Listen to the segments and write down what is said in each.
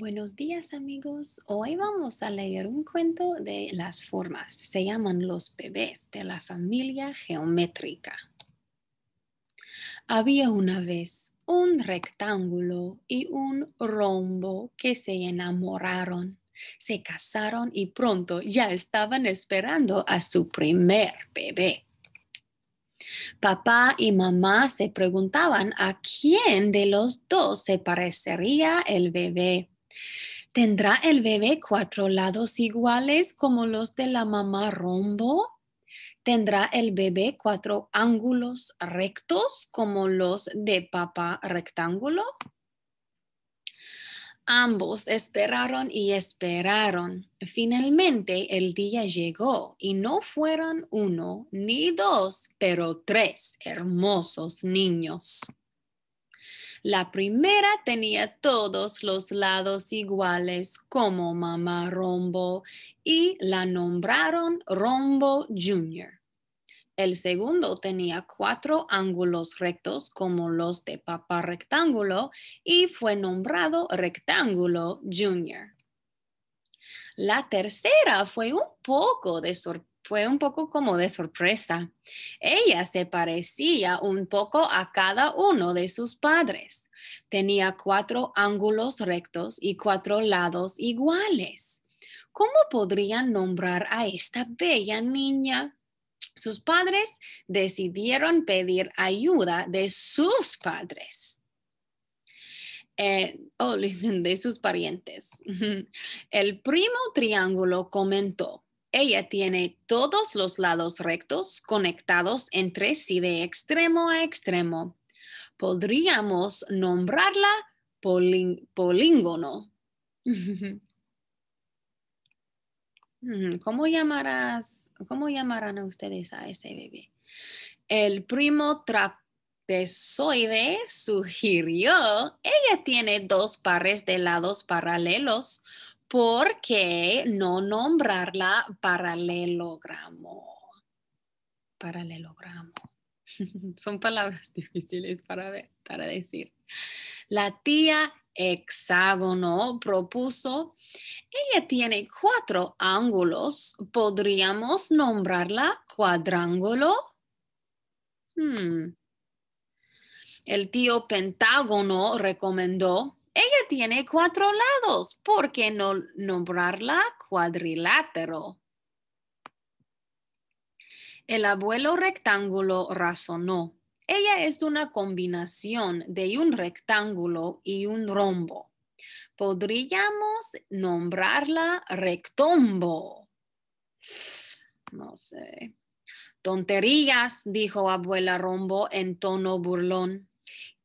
Buenos días amigos, hoy vamos a leer un cuento de las formas, se llaman Los bebés de la familia geométrica. Había una vez un rectángulo y un rombo que se enamoraron, se casaron y pronto ya estaban esperando a su primer bebé. Papá y mamá se preguntaban a quién de los dos se parecería el bebé. ¿Tendrá el bebé cuatro lados iguales como los de la mamá rombo? ¿Tendrá el bebé cuatro ángulos rectos como los de papá rectángulo? Ambos esperaron y esperaron. Finalmente el día llegó y no fueron uno ni dos, pero tres hermosos niños. La primera tenía todos los lados iguales como mamá Rombo y la nombraron Rombo Jr. El segundo tenía cuatro ángulos rectos como los de papá rectángulo y fue nombrado Rectángulo Jr. La tercera fue un poco de sorpresa fue un poco como de sorpresa. Ella se parecía un poco a cada uno de sus padres. Tenía cuatro ángulos rectos y cuatro lados iguales. ¿Cómo podrían nombrar a esta bella niña? Sus padres decidieron pedir ayuda de sus padres. Eh, oh, de sus parientes. El primo triángulo comentó, ella tiene todos los lados rectos conectados entre sí de extremo a extremo. Podríamos nombrarla polígono. políngono. ¿Cómo llamarás, cómo llamarán ustedes a ese bebé? El primo trapezoide sugirió, ella tiene dos pares de lados paralelos ¿Por qué no nombrarla paralelogramo? Paralelogramo. Son palabras difíciles para, ver, para decir. La tía hexágono propuso, ella tiene cuatro ángulos, ¿podríamos nombrarla cuadrángulo? Hmm. El tío pentágono recomendó, ella tiene cuatro lados. ¿Por qué no nombrarla cuadrilátero? El abuelo rectángulo razonó. Ella es una combinación de un rectángulo y un rombo. Podríamos nombrarla rectombo. No sé. Tonterías, dijo abuela Rombo en tono burlón.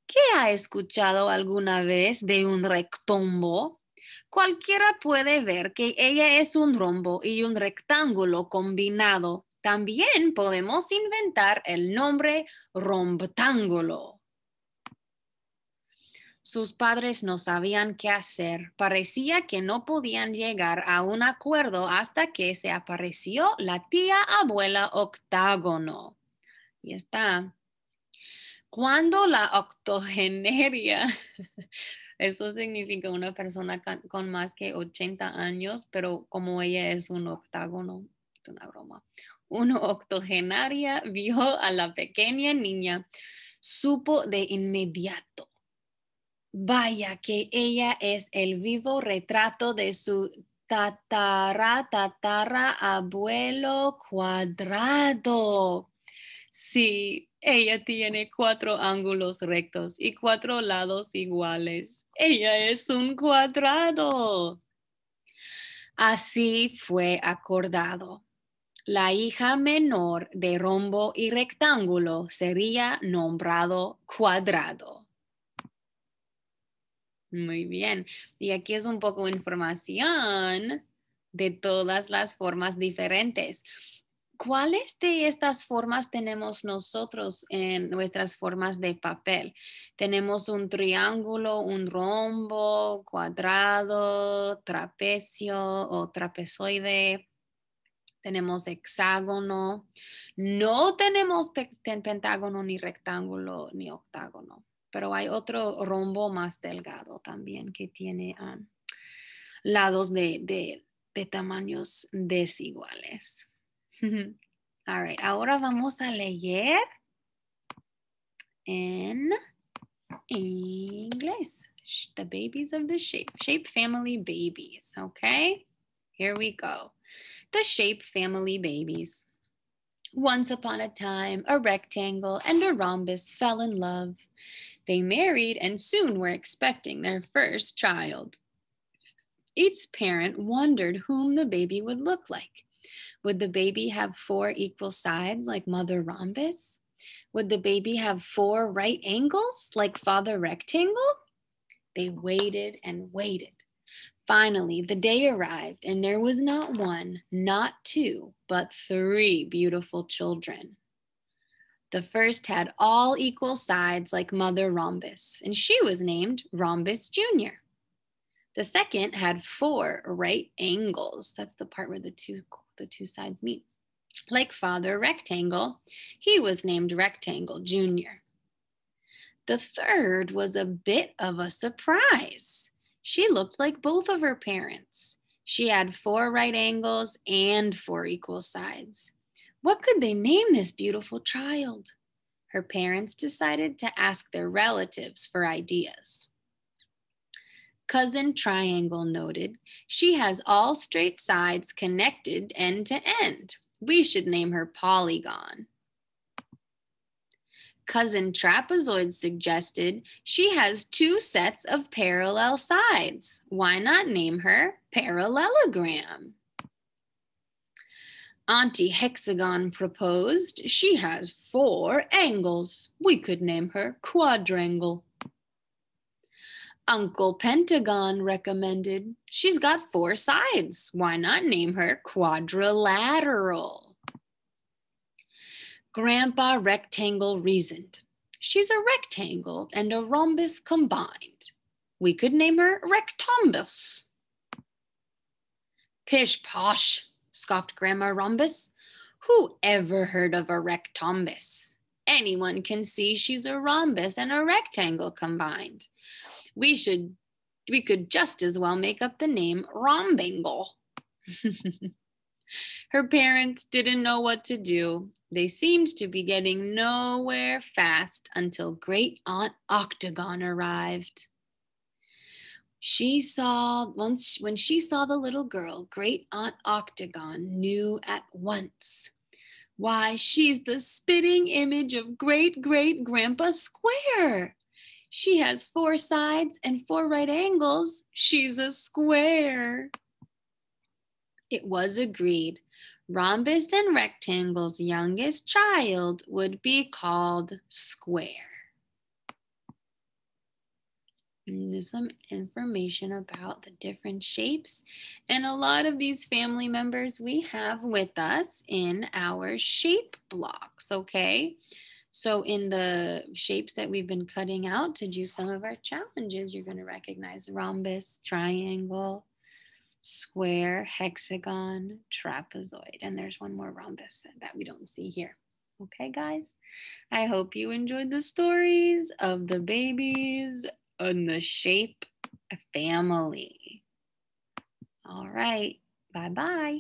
¿Qué ha escuchado alguna vez de un rectombo? Cualquiera puede ver que ella es un rombo y un rectángulo combinado. También podemos inventar el nombre romptángulo. Sus padres no sabían qué hacer. Parecía que no podían llegar a un acuerdo hasta que se apareció la tía abuela octágono. Y está, cuando la octogenaria, eso significa una persona con más que 80 años, pero como ella es un octágono, una broma, una octogenaria vio a la pequeña niña, supo de inmediato, vaya que ella es el vivo retrato de su tatara, tatara, abuelo cuadrado Sí, ella tiene cuatro ángulos rectos y cuatro lados iguales. Ella es un cuadrado. Así fue acordado. La hija menor de rombo y rectángulo sería nombrado cuadrado. Muy bien. Y aquí es un poco información de todas las formas diferentes. ¿Cuáles de estas formas tenemos nosotros en nuestras formas de papel? Tenemos un triángulo, un rombo, cuadrado, trapecio o trapezoide. Tenemos hexágono. No tenemos pentágono ni rectángulo ni octágono, pero hay otro rombo más delgado también que tiene ah, lados de tamaños desiguales. All right, ahora vamos a leer en English. The babies of the shape, shape family babies, okay? Here we go. The shape family babies. Once upon a time, a rectangle and a rhombus fell in love. They married and soon were expecting their first child. Each parent wondered whom the baby would look like. Would the baby have four equal sides like mother rhombus? Would the baby have four right angles like father rectangle? They waited and waited. Finally, the day arrived, and there was not one, not two, but three beautiful children. The first had all equal sides like Mother Rhombus, and she was named Rhombus Jr. The second had four right angles. That's the part where the two, the two sides meet. Like Father Rectangle, he was named Rectangle Jr. The third was a bit of a surprise. She looked like both of her parents. She had four right angles and four equal sides. What could they name this beautiful child? Her parents decided to ask their relatives for ideas. Cousin Triangle noted. She has all straight sides connected end to end. We should name her Polygon. Cousin Trapezoid suggested she has two sets of parallel sides. Why not name her Parallelogram? Auntie Hexagon proposed she has four angles. We could name her Quadrangle. Uncle Pentagon recommended. She's got four sides. Why not name her quadrilateral? Grandpa Rectangle reasoned. She's a rectangle and a rhombus combined. We could name her Rectombus. Pish posh, scoffed Grandma Rhombus. Who ever heard of a Rectombus? anyone can see she's a rhombus and a rectangle combined. We should we could just as well make up the name Rombangle. Her parents didn't know what to do. They seemed to be getting nowhere fast until great aunt Octagon arrived. She saw once when she saw the little girl, great aunt Octagon knew at once why, she's the spitting image of great great grandpa Square. She has four sides and four right angles. She's a square. It was agreed. Rhombus and rectangle's youngest child would be called square and some information about the different shapes. And a lot of these family members we have with us in our shape blocks, okay? So in the shapes that we've been cutting out to do some of our challenges, you're gonna recognize rhombus, triangle, square, hexagon, trapezoid. And there's one more rhombus that we don't see here. Okay, guys, I hope you enjoyed the stories of the babies in the shape of family. All right. Bye bye.